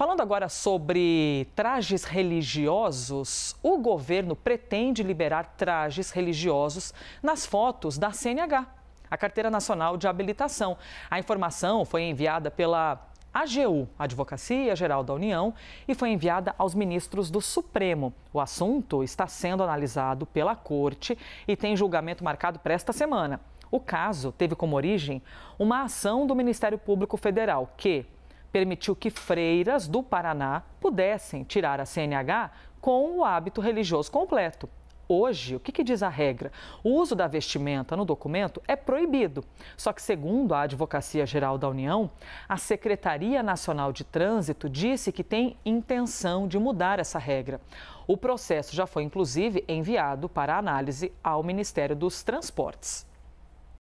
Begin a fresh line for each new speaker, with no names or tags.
Falando agora sobre trajes religiosos, o governo pretende liberar trajes religiosos nas fotos da CNH, a Carteira Nacional de Habilitação. A informação foi enviada pela AGU, Advocacia Geral da União, e foi enviada aos ministros do Supremo. O assunto está sendo analisado pela Corte e tem julgamento marcado para esta semana. O caso teve como origem uma ação do Ministério Público Federal que, permitiu que freiras do Paraná pudessem tirar a CNH com o hábito religioso completo. Hoje, o que, que, diz a regra? O uso da vestimenta no documento é proibido. Só que, segundo a Advocacia Geral da União, a Secretaria Nacional de Trânsito disse que tem intenção de mudar essa regra. O processo já foi, inclusive, enviado para análise ao Ministério dos Transportes.